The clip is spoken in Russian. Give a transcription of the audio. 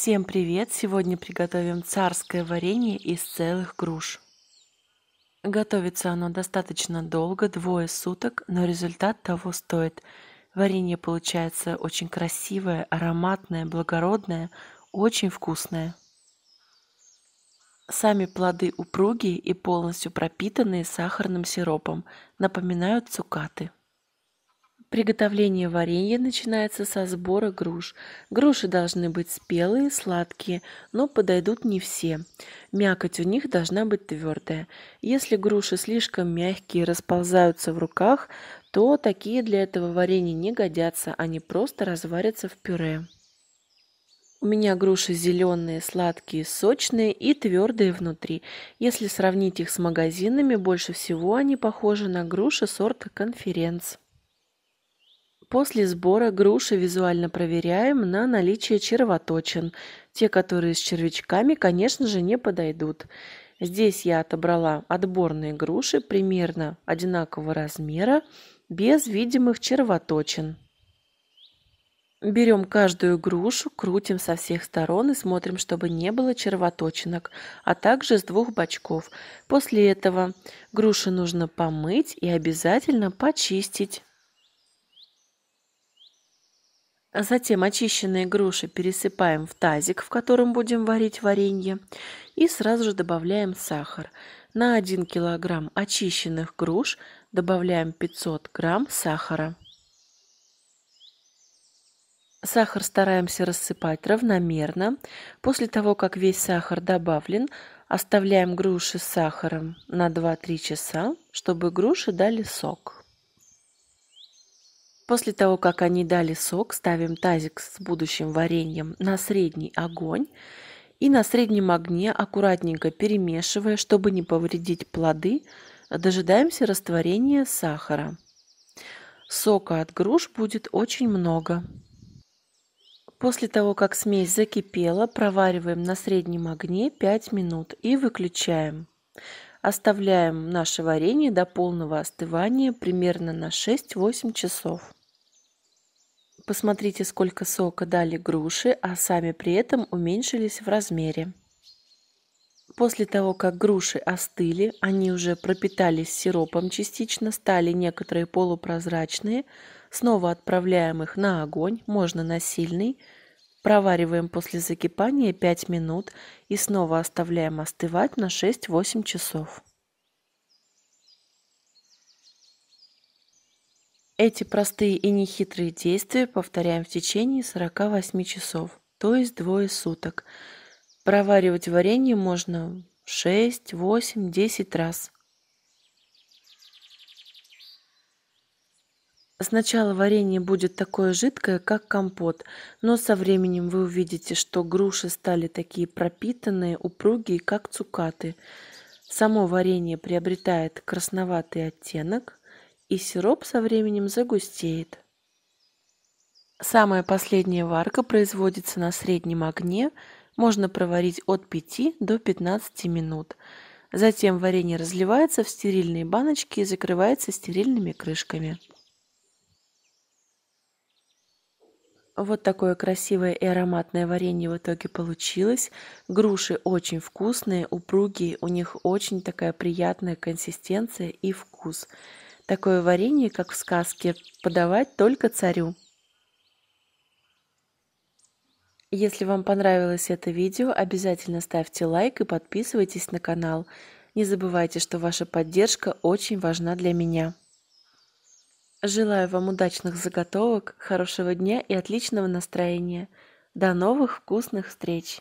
Всем привет! Сегодня приготовим царское варенье из целых груш. Готовится оно достаточно долго, двое суток, но результат того стоит. Варенье получается очень красивое, ароматное, благородное, очень вкусное. Сами плоды упругие и полностью пропитанные сахарным сиропом, напоминают цукаты. Приготовление варенья начинается со сбора груш. Груши должны быть спелые, сладкие, но подойдут не все. Мякоть у них должна быть твердая. Если груши слишком мягкие и расползаются в руках, то такие для этого варенья не годятся, они просто разварятся в пюре. У меня груши зеленые, сладкие, сочные и твердые внутри. Если сравнить их с магазинами, больше всего они похожи на груши сорта конференц. После сбора груши визуально проверяем на наличие червоточин. Те, которые с червячками, конечно же, не подойдут. Здесь я отобрала отборные груши примерно одинакового размера, без видимых червоточин. Берем каждую грушу, крутим со всех сторон и смотрим, чтобы не было червоточинок, а также с двух бочков. После этого груши нужно помыть и обязательно почистить. А затем очищенные груши пересыпаем в тазик, в котором будем варить варенье, и сразу же добавляем сахар. На 1 кг очищенных груш добавляем 500 г сахара. Сахар стараемся рассыпать равномерно. После того, как весь сахар добавлен, оставляем груши с сахаром на 2-3 часа, чтобы груши дали сок. После того, как они дали сок, ставим тазик с будущим вареньем на средний огонь и на среднем огне, аккуратненько перемешивая, чтобы не повредить плоды, дожидаемся растворения сахара. Сока от груш будет очень много. После того, как смесь закипела, провариваем на среднем огне 5 минут и выключаем. Оставляем наше варенье до полного остывания примерно на 6-8 часов посмотрите, сколько сока дали груши, а сами при этом уменьшились в размере. После того, как груши остыли, они уже пропитались сиропом частично, стали некоторые полупрозрачные. Снова отправляем их на огонь, можно на сильный. Провариваем после закипания 5 минут и снова оставляем остывать на 6-8 часов. Эти простые и нехитрые действия повторяем в течение 48 часов, то есть двое суток. Проваривать варенье можно 6, 8, 10 раз. Сначала варенье будет такое жидкое, как компот, но со временем вы увидите, что груши стали такие пропитанные, упругие, как цукаты. Само варенье приобретает красноватый оттенок, и сироп со временем загустеет. Самая последняя варка производится на среднем огне, можно проварить от 5 до 15 минут. Затем варенье разливается в стерильные баночки и закрывается стерильными крышками. Вот такое красивое и ароматное варенье в итоге получилось. Груши очень вкусные, упругие, у них очень такая приятная консистенция и вкус. Такое варенье, как в сказке, подавать только царю. Если вам понравилось это видео, обязательно ставьте лайк и подписывайтесь на канал. Не забывайте, что ваша поддержка очень важна для меня. Желаю вам удачных заготовок, хорошего дня и отличного настроения. До новых вкусных встреч!